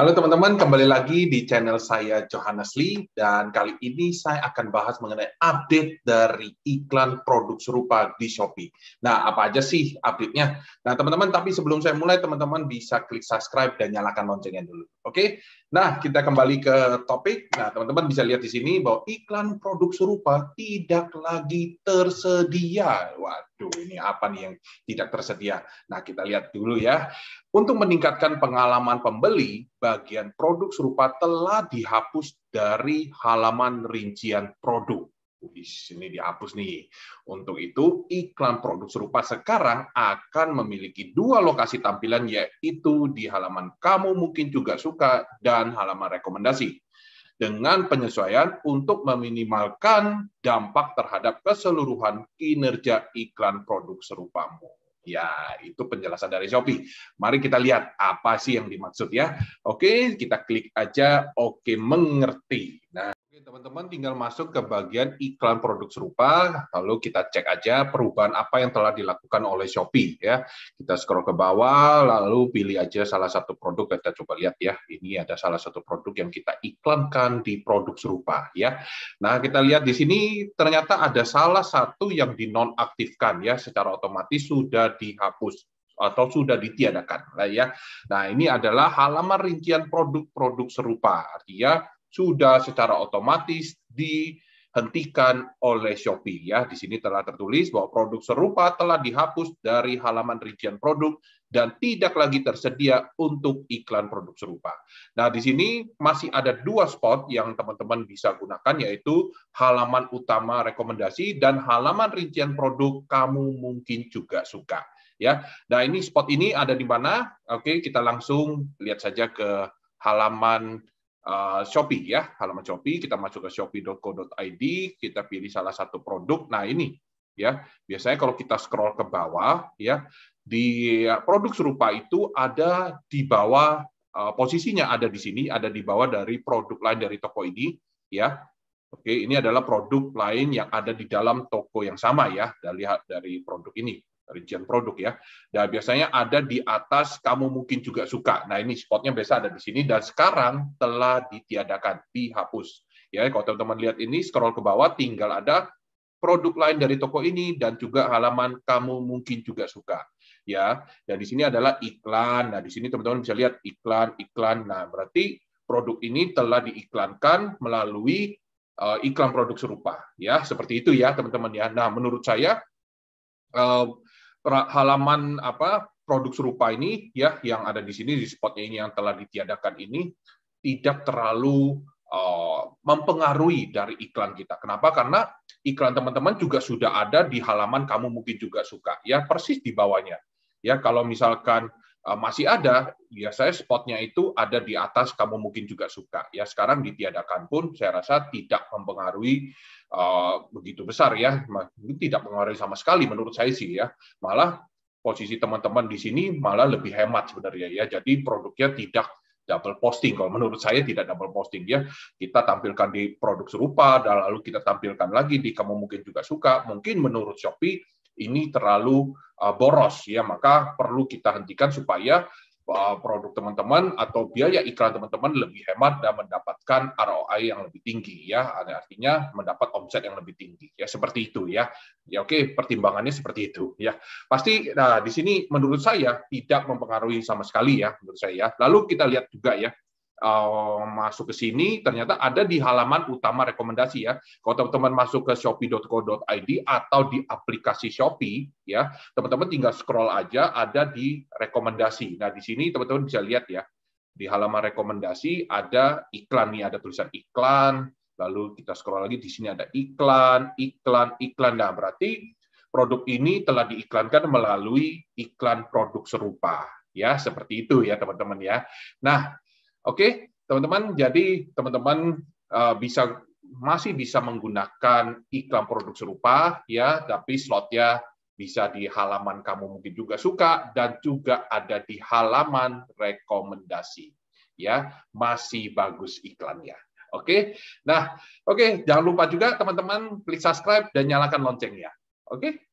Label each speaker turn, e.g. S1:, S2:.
S1: Halo teman-teman, kembali lagi di channel saya Johannes Lee dan kali ini saya akan bahas mengenai update dari iklan produk serupa di Shopee. Nah, apa aja sih update-nya? Nah, teman-teman, tapi sebelum saya mulai, teman-teman bisa klik subscribe dan nyalakan loncengnya dulu. Oke? Nah, kita kembali ke topik. Nah, teman-teman bisa lihat di sini bahwa iklan produk serupa tidak lagi tersedia. Wah, Duh, ini apa nih yang tidak tersedia? Nah, kita lihat dulu ya. Untuk meningkatkan pengalaman pembeli, bagian produk serupa telah dihapus dari halaman rincian produk. Di sini dihapus nih. Untuk itu, iklan produk serupa sekarang akan memiliki dua lokasi tampilan, yaitu di halaman kamu mungkin juga suka dan halaman rekomendasi dengan penyesuaian untuk meminimalkan dampak terhadap keseluruhan kinerja iklan produk serupa, Ya, itu penjelasan dari Shopee. Mari kita lihat apa sih yang dimaksud ya. Oke, kita klik aja oke mengerti. Nah, Teman-teman tinggal masuk ke bagian iklan produk serupa, lalu kita cek aja perubahan apa yang telah dilakukan oleh Shopee ya. Kita scroll ke bawah, lalu pilih aja salah satu produk kita coba lihat ya. Ini ada salah satu produk yang kita iklankan di produk serupa ya. Nah, kita lihat di sini ternyata ada salah satu yang dinonaktifkan ya secara otomatis sudah dihapus atau sudah ditiadakan ya. Nah, ini adalah halaman rincian produk-produk serupa. Artinya sudah secara otomatis dihentikan oleh Shopee ya. Di sini telah tertulis bahwa produk serupa telah dihapus dari halaman rincian produk dan tidak lagi tersedia untuk iklan produk serupa. Nah, di sini masih ada dua spot yang teman-teman bisa gunakan yaitu halaman utama rekomendasi dan halaman rincian produk kamu mungkin juga suka ya. Nah, ini spot ini ada di mana? Oke, kita langsung lihat saja ke halaman Eh, shopee ya, halaman Shopee, kita masuk ke shopee.co.id, kita pilih salah satu produk. Nah, ini ya. Biasanya kalau kita scroll ke bawah ya, di produk serupa itu ada di bawah eh, posisinya ada di sini, ada di bawah dari produk lain dari toko ini ya. Oke, ini adalah produk lain yang ada di dalam toko yang sama ya dari dari produk ini rincian produk ya. Dan biasanya ada di atas kamu mungkin juga suka. Nah ini spotnya biasa ada di sini dan sekarang telah ditiadakan, dihapus. Ya kalau teman-teman lihat ini scroll ke bawah tinggal ada produk lain dari toko ini dan juga halaman kamu mungkin juga suka ya dan di sini adalah iklan nah di sini teman-teman bisa lihat iklan iklan nah berarti produk ini telah diiklankan melalui eh, iklan produk serupa ya seperti itu ya teman-teman ya nah menurut saya eh, halaman apa produk serupa ini ya yang ada di sini di spotnya ini yang telah ditiadakan ini tidak terlalu uh, mempengaruhi dari iklan kita. Kenapa? Karena iklan teman-teman juga sudah ada di halaman kamu mungkin juga suka ya persis di bawahnya. Ya kalau misalkan uh, masih ada, ya saya spotnya itu ada di atas kamu mungkin juga suka. Ya sekarang ditiadakan pun saya rasa tidak mempengaruhi Eh, begitu besar ya, tidak mengaruhi sama sekali menurut saya sih ya. Malah posisi teman-teman di sini malah lebih hemat sebenarnya ya. Jadi produknya tidak double posting. Kalau menurut saya tidak double posting ya, kita tampilkan di produk serupa, dan lalu kita tampilkan lagi di kamu mungkin juga suka. Mungkin menurut Shopee ini terlalu uh, boros ya, maka perlu kita hentikan supaya uh, produk teman-teman atau biaya iklan teman-teman lebih hemat dan mendapatkan ROI yang lebih tinggi ya. Artinya mendapat omset yang lebih tinggi ya seperti itu ya ya oke pertimbangannya seperti itu ya pasti nah di sini menurut saya tidak mempengaruhi sama sekali ya menurut saya ya. lalu kita lihat juga ya Uh, masuk ke sini ternyata ada di halaman utama rekomendasi ya. Kalau teman-teman masuk ke shopee.co.id atau di aplikasi Shopee ya, teman-teman tinggal scroll aja ada di rekomendasi. Nah, di sini teman-teman bisa lihat ya. Di halaman rekomendasi ada iklan nih, ada tulisan iklan, Lalu kita scroll lagi di sini ada iklan, iklan, iklan. Nah, berarti produk ini telah diiklankan melalui iklan produk serupa. Ya, seperti itu ya teman-teman ya. Nah, oke okay, teman-teman, jadi teman-teman uh, bisa masih bisa menggunakan iklan produk serupa ya, tapi slotnya bisa di halaman kamu mungkin juga suka dan juga ada di halaman rekomendasi ya masih bagus iklannya. Oke. Okay? Nah, oke, okay, jangan lupa juga teman-teman klik subscribe dan nyalakan loncengnya. Oke. Okay?